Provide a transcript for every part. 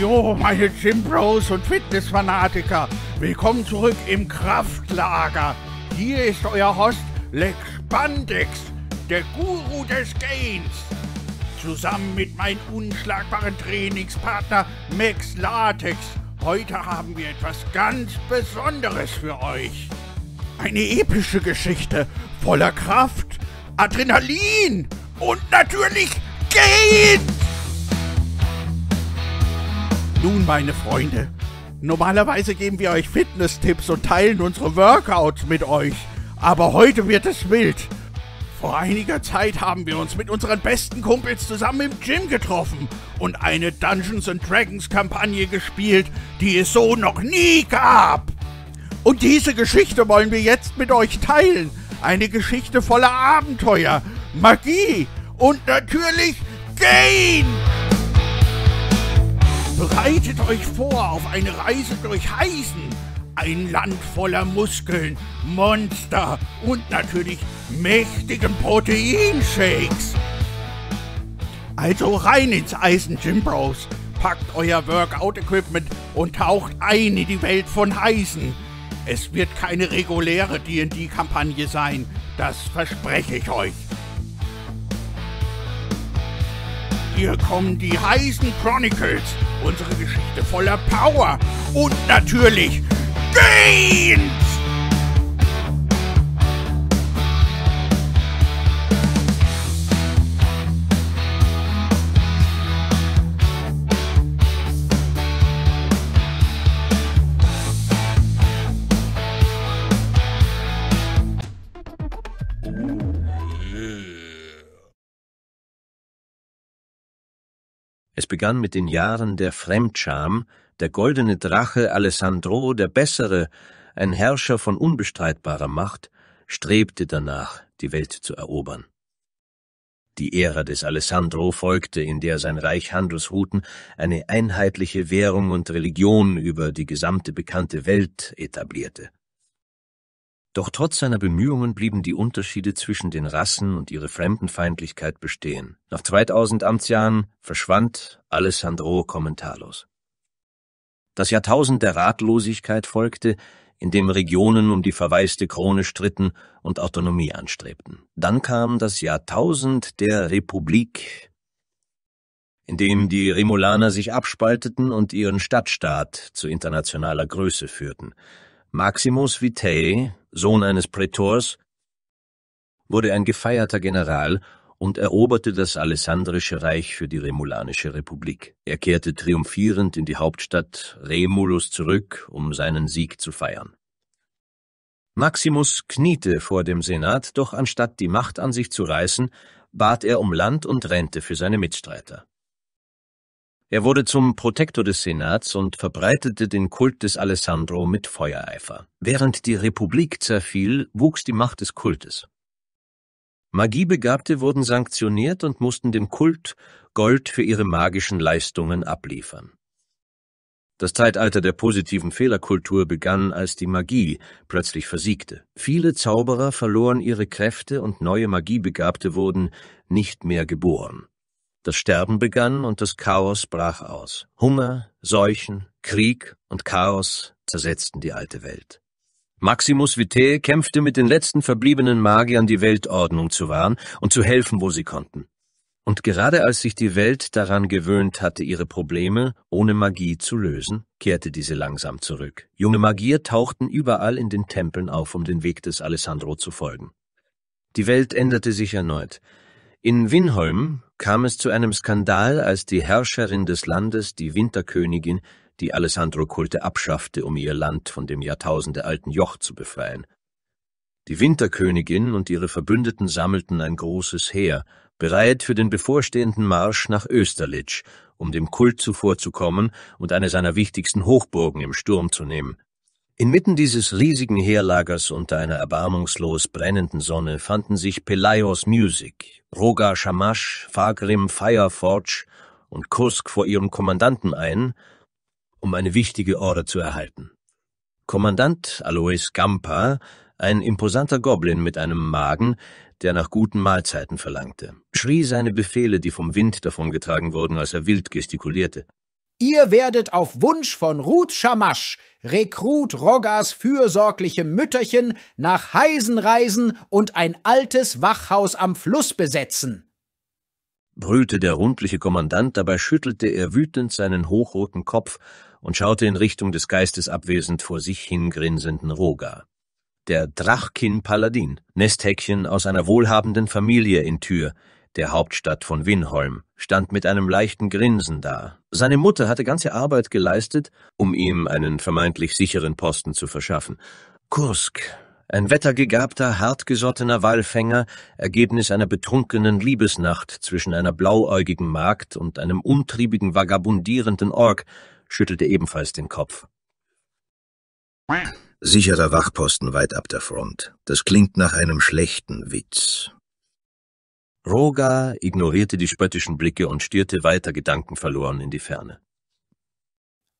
Jo, meine Gymbros und Fitnessfanatiker, willkommen zurück im Kraftlager. Hier ist euer Host Lex Bandex, der Guru des Gains. Zusammen mit meinem unschlagbaren Trainingspartner Max Latex. Heute haben wir etwas ganz Besonderes für euch. Eine epische Geschichte voller Kraft, Adrenalin und natürlich Gains nun, meine Freunde, normalerweise geben wir euch Fitness-Tipps und teilen unsere Workouts mit euch, aber heute wird es wild. Vor einiger Zeit haben wir uns mit unseren besten Kumpels zusammen im Gym getroffen und eine Dungeons and Dragons Kampagne gespielt, die es so noch nie gab. Und diese Geschichte wollen wir jetzt mit euch teilen. Eine Geschichte voller Abenteuer, Magie und natürlich Game! Bereitet euch vor auf eine Reise durch Heisen, ein Land voller Muskeln, Monster und natürlich mächtigen Proteinshakes. Also rein ins Eisen, Jim Bros. Packt euer Workout-Equipment und taucht ein in die Welt von Heisen. Es wird keine reguläre D&D-Kampagne sein, das verspreche ich euch. Hier kommen die heißen Chronicles, unsere Geschichte voller Power und natürlich Gain! Es begann mit den Jahren der Fremdscham, der goldene Drache Alessandro der Bessere, ein Herrscher von unbestreitbarer Macht, strebte danach, die Welt zu erobern. Die Ära des Alessandro folgte, in der sein Reich Handelsrouten, eine einheitliche Währung und Religion über die gesamte bekannte Welt etablierte. Doch trotz seiner Bemühungen blieben die Unterschiede zwischen den Rassen und ihre Fremdenfeindlichkeit bestehen. Nach 2000 Amtsjahren verschwand Alessandro kommentarlos. Das Jahrtausend der Ratlosigkeit folgte, in dem Regionen um die verwaiste Krone stritten und Autonomie anstrebten. Dann kam das Jahrtausend der Republik, in dem die Remulaner sich abspalteten und ihren Stadtstaat zu internationaler Größe führten. Maximus Vitae, Sohn eines Prätors, wurde ein gefeierter General und eroberte das alessandrische Reich für die Remulanische Republik. Er kehrte triumphierend in die Hauptstadt Remulus zurück, um seinen Sieg zu feiern. Maximus kniete vor dem Senat, doch anstatt die Macht an sich zu reißen, bat er um Land und Rente für seine Mitstreiter. Er wurde zum Protektor des Senats und verbreitete den Kult des Alessandro mit Feuereifer. Während die Republik zerfiel, wuchs die Macht des Kultes. Magiebegabte wurden sanktioniert und mussten dem Kult Gold für ihre magischen Leistungen abliefern. Das Zeitalter der positiven Fehlerkultur begann, als die Magie plötzlich versiegte. Viele Zauberer verloren ihre Kräfte und neue Magiebegabte wurden nicht mehr geboren. Das Sterben begann und das Chaos brach aus. Hunger, Seuchen, Krieg und Chaos zersetzten die alte Welt. Maximus Vitae kämpfte mit den letzten verbliebenen Magiern, die Weltordnung zu wahren und zu helfen, wo sie konnten. Und gerade als sich die Welt daran gewöhnt hatte, ihre Probleme ohne Magie zu lösen, kehrte diese langsam zurück. Junge Magier tauchten überall in den Tempeln auf, um den Weg des Alessandro zu folgen. Die Welt änderte sich erneut. In Winholm kam es zu einem Skandal, als die Herrscherin des Landes, die Winterkönigin, die Alessandro-Kulte abschaffte, um ihr Land von dem jahrtausendealten Joch zu befreien. Die Winterkönigin und ihre Verbündeten sammelten ein großes Heer, bereit für den bevorstehenden Marsch nach Österlitsch, um dem Kult zuvorzukommen und eine seiner wichtigsten Hochburgen im Sturm zu nehmen. Inmitten dieses riesigen Heerlagers unter einer erbarmungslos brennenden Sonne fanden sich Pelaios Music, Roga Shamash, Fagrim Fireforge und Kursk vor ihrem Kommandanten ein, um eine wichtige Order zu erhalten. Kommandant Alois Gampa, ein imposanter Goblin mit einem Magen, der nach guten Mahlzeiten verlangte, schrie seine Befehle, die vom Wind davongetragen wurden, als er wild gestikulierte. Ihr werdet auf Wunsch von Ruth Schamasch, Rekrut Roggas fürsorgliche Mütterchen, nach Heisen reisen und ein altes Wachhaus am Fluss besetzen. Brüllte der rundliche Kommandant, dabei schüttelte er wütend seinen hochroten Kopf und schaute in Richtung des geistesabwesend vor sich hingrinsenden Roga. Der Drachkin Paladin, Nesthäckchen aus einer wohlhabenden Familie in Tür, der Hauptstadt von Winholm, stand mit einem leichten Grinsen da. Seine Mutter hatte ganze Arbeit geleistet, um ihm einen vermeintlich sicheren Posten zu verschaffen. Kursk, ein wettergegabter, hartgesottener Wallfänger, Ergebnis einer betrunkenen Liebesnacht zwischen einer blauäugigen Magd und einem umtriebigen, vagabundierenden Ork, schüttelte ebenfalls den Kopf. Sicherer Wachposten weit ab der Front. Das klingt nach einem schlechten Witz. Roga ignorierte die spöttischen Blicke und stierte weiter gedankenverloren in die Ferne.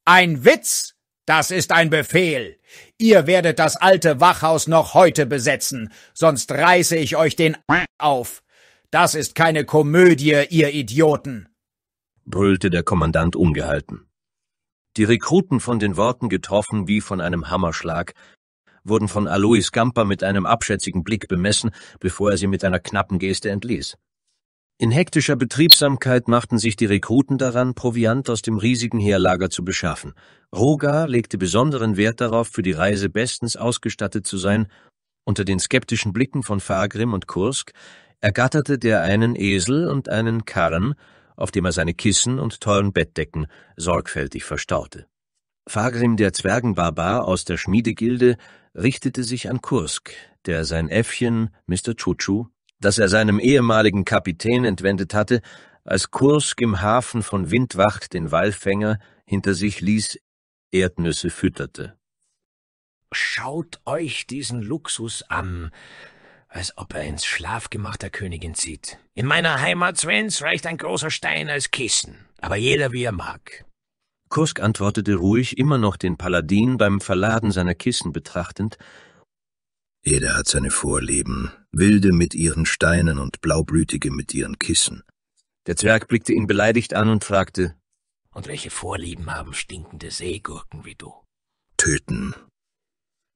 Ein Witz? Das ist ein Befehl. Ihr werdet das alte Wachhaus noch heute besetzen, sonst reiße ich euch den auf. Das ist keine Komödie, ihr Idioten. brüllte der Kommandant ungehalten. Die Rekruten von den Worten getroffen wie von einem Hammerschlag, wurden von Alois Gamper mit einem abschätzigen Blick bemessen, bevor er sie mit einer knappen Geste entließ. In hektischer Betriebsamkeit machten sich die Rekruten daran, Proviant aus dem riesigen Heerlager zu beschaffen. Rogar legte besonderen Wert darauf, für die Reise bestens ausgestattet zu sein. Unter den skeptischen Blicken von Fargrim und Kursk ergatterte der einen Esel und einen Karren, auf dem er seine Kissen und tollen Bettdecken sorgfältig verstaute. Fagrim der Zwergenbarbar aus der Schmiedegilde richtete sich an Kursk, der sein Äffchen, Mr. Chuchu, das er seinem ehemaligen Kapitän entwendet hatte, als Kursk im Hafen von Windwacht den Walfänger hinter sich ließ, Erdnüsse fütterte. Schaut euch diesen Luxus an, als ob er ins Schlafgemach der Königin zieht. In meiner Heimat Svens reicht ein großer Stein als Kissen, aber jeder wie er mag. Kursk antwortete ruhig, immer noch den Paladin beim Verladen seiner Kissen betrachtend. Jeder hat seine Vorlieben, wilde mit ihren Steinen und blaublütige mit ihren Kissen. Der Zwerg blickte ihn beleidigt an und fragte, Und welche Vorlieben haben stinkende Seegurken wie du? Töten,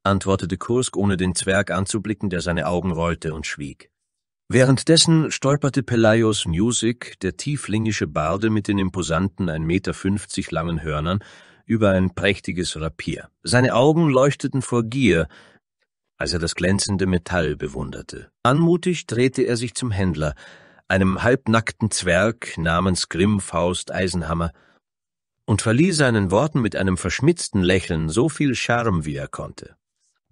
antwortete Kursk, ohne den Zwerg anzublicken, der seine Augen rollte und schwieg. Währenddessen stolperte Pelaios Music, der tieflingische Barde mit den imposanten 1,50 Meter langen Hörnern, über ein prächtiges Rapier. Seine Augen leuchteten vor Gier, als er das glänzende Metall bewunderte. Anmutig drehte er sich zum Händler, einem halbnackten Zwerg namens Grimmfaust Eisenhammer, und verlieh seinen Worten mit einem verschmitzten Lächeln so viel Charme, wie er konnte.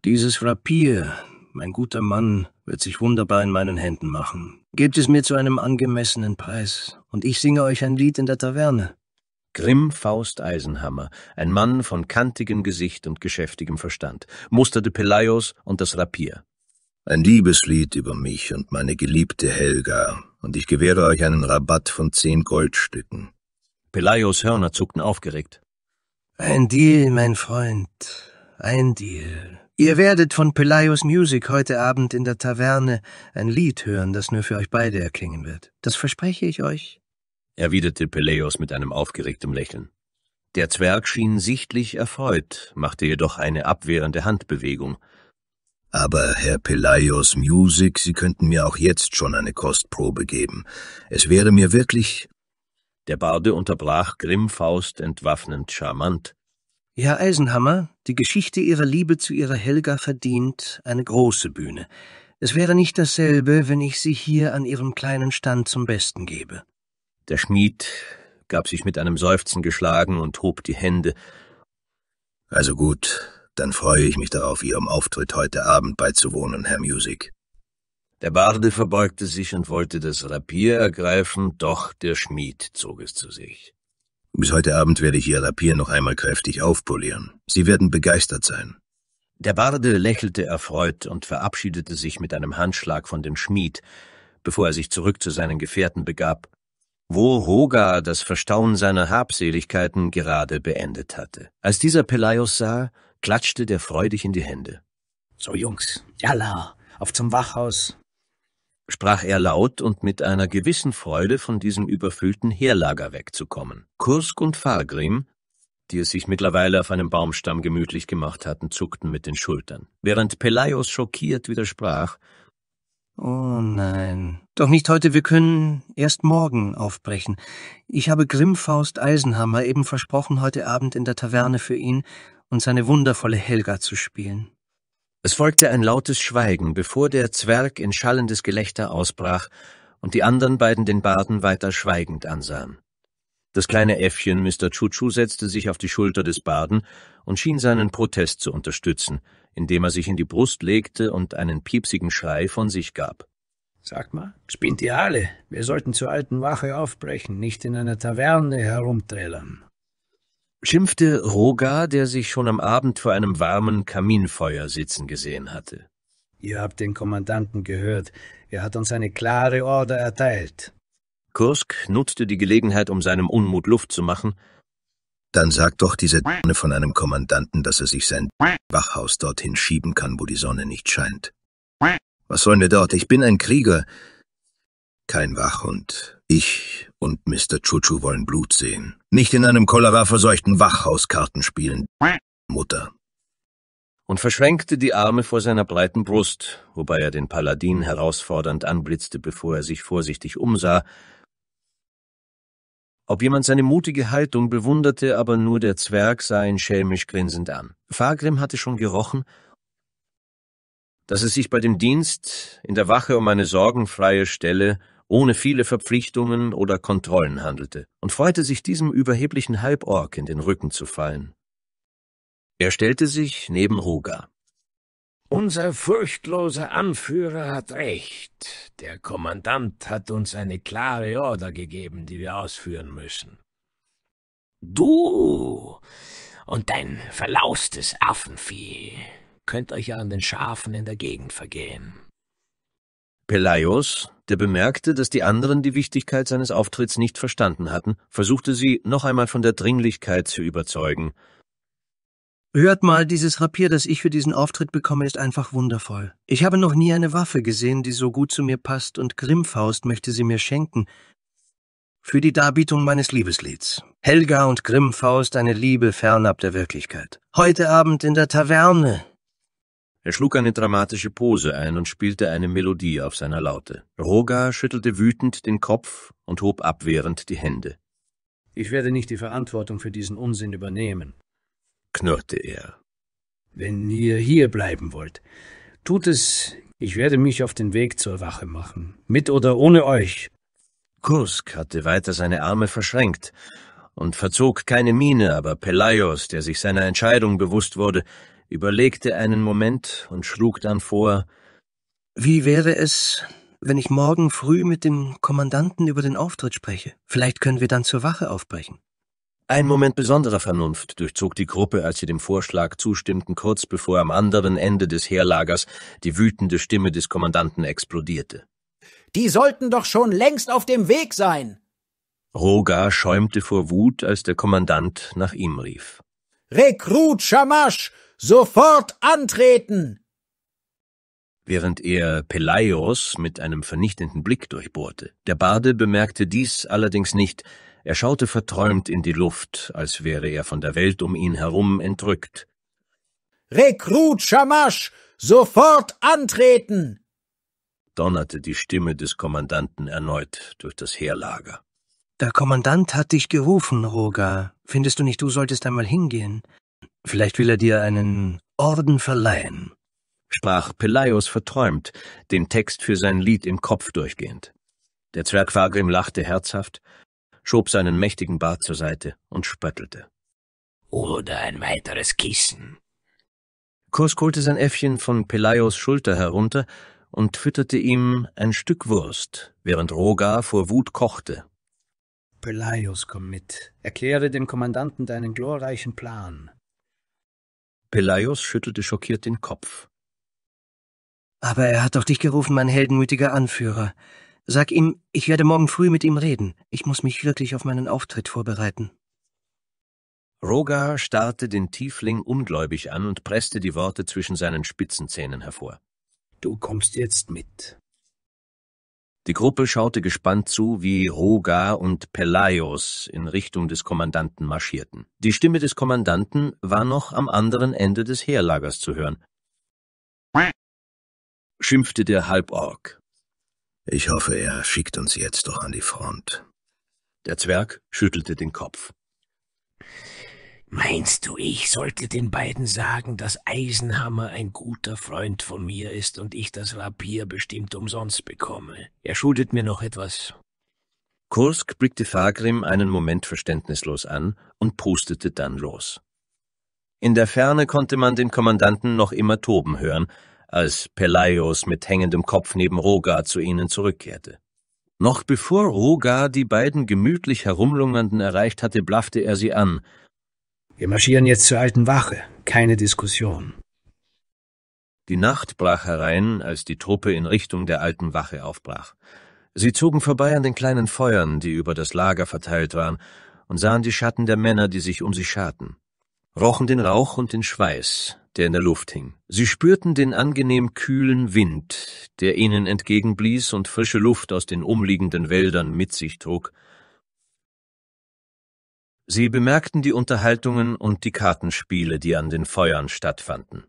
Dieses Rapier, mein guter Mann, wird sich wunderbar in meinen Händen machen. Gebt es mir zu einem angemessenen Preis, und ich singe euch ein Lied in der Taverne. Grimm Faust Eisenhammer, ein Mann von kantigem Gesicht und geschäftigem Verstand, musterte Pelaios und das Rapier. Ein Liebeslied über mich und meine geliebte Helga, und ich gewähre euch einen Rabatt von zehn Goldstücken. Pelaios Hörner zuckten aufgeregt. Ein Deal, mein Freund, ein Deal. Ihr werdet von Pelaios Music heute Abend in der Taverne ein Lied hören, das nur für euch beide erklingen wird. Das verspreche ich euch, erwiderte Pelaios mit einem aufgeregten Lächeln. Der Zwerg schien sichtlich erfreut, machte jedoch eine abwehrende Handbewegung. Aber Herr Pelaios Music, Sie könnten mir auch jetzt schon eine Kostprobe geben. Es wäre mir wirklich. Der Barde unterbrach Grimmfaust entwaffnend charmant. Herr Eisenhammer, die Geschichte Ihrer Liebe zu Ihrer Helga verdient eine große Bühne. Es wäre nicht dasselbe, wenn ich Sie hier an Ihrem kleinen Stand zum Besten gebe. Der Schmied gab sich mit einem Seufzen geschlagen und hob die Hände. Also gut, dann freue ich mich darauf, Ihrem Auftritt heute Abend beizuwohnen, Herr Music. Der Barde verbeugte sich und wollte das Rapier ergreifen, doch der Schmied zog es zu sich. Bis heute Abend werde ich Ihr Lapier noch einmal kräftig aufpolieren. Sie werden begeistert sein. Der Barde lächelte erfreut und verabschiedete sich mit einem Handschlag von dem Schmied, bevor er sich zurück zu seinen Gefährten begab, wo Hogar das Verstauen seiner Habseligkeiten gerade beendet hatte. Als dieser Pelaios sah, klatschte der freudig in die Hände. So Jungs, jalla, auf zum Wachhaus sprach er laut und mit einer gewissen Freude von diesem überfüllten Heerlager wegzukommen. Kursk und Fargrim, die es sich mittlerweile auf einem Baumstamm gemütlich gemacht hatten, zuckten mit den Schultern, während Pelaios schockiert widersprach, Oh nein. Doch nicht heute, wir können erst morgen aufbrechen. Ich habe Grimmfaust Eisenhammer eben versprochen, heute Abend in der Taverne für ihn und seine wundervolle Helga zu spielen. Es folgte ein lautes Schweigen, bevor der Zwerg in schallendes Gelächter ausbrach und die anderen beiden den Baden weiter schweigend ansahen. Das kleine Äffchen Mr. Chuchu setzte sich auf die Schulter des Baden und schien seinen Protest zu unterstützen, indem er sich in die Brust legte und einen piepsigen Schrei von sich gab. Sag mal, spinnt ihr alle? Wir sollten zur alten Wache aufbrechen, nicht in einer Taverne herumträllern schimpfte Rogar, der sich schon am Abend vor einem warmen Kaminfeuer sitzen gesehen hatte. Ihr habt den Kommandanten gehört. Er hat uns eine klare Order erteilt. Kursk nutzte die Gelegenheit, um seinem Unmut Luft zu machen. Dann sagt doch dieser Dane von einem Kommandanten, dass er sich sein Wachhaus dorthin schieben kann, wo die Sonne nicht scheint. Was sollen wir dort? Ich bin ein Krieger. Kein Wachhund. Ich und Mr. Chuchu wollen Blut sehen. Nicht in einem choleraverseuchten Wachhaus Karten spielen, Mutter. Und verschränkte die Arme vor seiner breiten Brust, wobei er den Paladin herausfordernd anblitzte, bevor er sich vorsichtig umsah. Ob jemand seine mutige Haltung bewunderte, aber nur der Zwerg sah ihn schelmisch grinsend an. Fagrim hatte schon gerochen, dass es sich bei dem Dienst in der Wache um eine sorgenfreie Stelle ohne viele Verpflichtungen oder Kontrollen handelte und freute sich, diesem überheblichen Halborg in den Rücken zu fallen. Er stellte sich neben Ruga. Unser furchtloser Anführer hat recht. Der Kommandant hat uns eine klare Order gegeben, die wir ausführen müssen. Du und dein verlaustes Affenvieh könnt euch ja an den Schafen in der Gegend vergehen. Pelaios, der bemerkte, dass die anderen die Wichtigkeit seines Auftritts nicht verstanden hatten, versuchte sie noch einmal von der Dringlichkeit zu überzeugen. Hört mal, dieses Rapier, das ich für diesen Auftritt bekomme, ist einfach wundervoll. Ich habe noch nie eine Waffe gesehen, die so gut zu mir passt, und Grimmfaust möchte sie mir schenken. Für die Darbietung meines Liebeslieds. Helga und Grimmfaust, eine Liebe fernab der Wirklichkeit. Heute Abend in der Taverne. Er schlug eine dramatische Pose ein und spielte eine Melodie auf seiner Laute. Roga schüttelte wütend den Kopf und hob abwehrend die Hände. Ich werde nicht die Verantwortung für diesen Unsinn übernehmen, knurrte er. Wenn ihr hier bleiben wollt, tut es, ich werde mich auf den Weg zur Wache machen, mit oder ohne euch. Kursk hatte weiter seine Arme verschränkt und verzog keine Miene, aber Pelaios, der sich seiner Entscheidung bewusst wurde, überlegte einen Moment und schlug dann vor Wie wäre es, wenn ich morgen früh mit dem Kommandanten über den Auftritt spreche? Vielleicht können wir dann zur Wache aufbrechen. Ein Moment besonderer Vernunft durchzog die Gruppe, als sie dem Vorschlag zustimmten, kurz bevor am anderen Ende des Heerlagers die wütende Stimme des Kommandanten explodierte. Die sollten doch schon längst auf dem Weg sein. Rogar schäumte vor Wut, als der Kommandant nach ihm rief. Rekrut Schamasch, Sofort antreten! Während er Pelaios mit einem vernichtenden Blick durchbohrte. Der Barde bemerkte dies allerdings nicht. Er schaute verträumt in die Luft, als wäre er von der Welt um ihn herum entrückt. Rekrut Schamasch! Sofort antreten! donnerte die Stimme des Kommandanten erneut durch das Heerlager. Der Kommandant hat dich gerufen, Roger. Findest du nicht, du solltest einmal hingehen? Vielleicht will er dir einen Orden verleihen, sprach Pelaios verträumt, den Text für sein Lied im Kopf durchgehend. Der Zwerg Fagrim lachte herzhaft, schob seinen mächtigen Bart zur Seite und spöttelte. Oder ein weiteres Kissen. Kurs holte sein Äffchen von Pelaios Schulter herunter und fütterte ihm ein Stück Wurst, während Rogar vor Wut kochte. Pelaios, komm mit. Erkläre dem Kommandanten deinen glorreichen Plan. Pelaeus schüttelte schockiert den Kopf. Aber er hat doch dich gerufen, mein heldenmütiger Anführer. Sag ihm, ich werde morgen früh mit ihm reden. Ich muss mich wirklich auf meinen Auftritt vorbereiten. Rogar starrte den Tiefling ungläubig an und presste die Worte zwischen seinen Spitzenzähnen hervor. Du kommst jetzt mit. Die Gruppe schaute gespannt zu, wie Roga und Pelaios in Richtung des Kommandanten marschierten. Die Stimme des Kommandanten war noch am anderen Ende des Heerlagers zu hören. schimpfte der Halborg. Ich hoffe, er schickt uns jetzt doch an die Front. Der Zwerg schüttelte den Kopf. Meinst du, ich sollte den beiden sagen, dass Eisenhammer ein guter Freund von mir ist und ich das Rapier bestimmt umsonst bekomme? Er schuldet mir noch etwas. Kursk blickte Fagrim einen Moment verständnislos an und pustete dann los. In der Ferne konnte man den Kommandanten noch immer toben hören, als Pelaios mit hängendem Kopf neben Rogar zu ihnen zurückkehrte. Noch bevor Rogar die beiden gemütlich herumlungernden erreicht hatte, blaffte er sie an – wir marschieren jetzt zur alten Wache. Keine Diskussion. Die Nacht brach herein, als die Truppe in Richtung der alten Wache aufbrach. Sie zogen vorbei an den kleinen Feuern, die über das Lager verteilt waren, und sahen die Schatten der Männer, die sich um sie scharten, rochen den Rauch und den Schweiß, der in der Luft hing. Sie spürten den angenehm kühlen Wind, der ihnen entgegenblies und frische Luft aus den umliegenden Wäldern mit sich trug, Sie bemerkten die Unterhaltungen und die Kartenspiele, die an den Feuern stattfanden.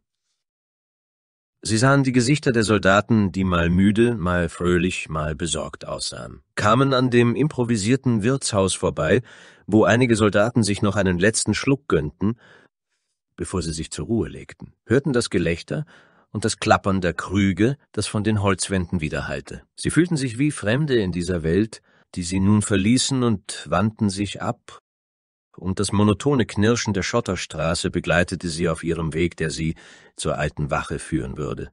Sie sahen die Gesichter der Soldaten, die mal müde, mal fröhlich, mal besorgt aussahen, kamen an dem improvisierten Wirtshaus vorbei, wo einige Soldaten sich noch einen letzten Schluck gönnten, bevor sie sich zur Ruhe legten, hörten das Gelächter und das Klappern der Krüge, das von den Holzwänden widerhallte. Sie fühlten sich wie Fremde in dieser Welt, die sie nun verließen und wandten sich ab und das monotone Knirschen der Schotterstraße begleitete sie auf ihrem Weg, der sie zur alten Wache führen würde.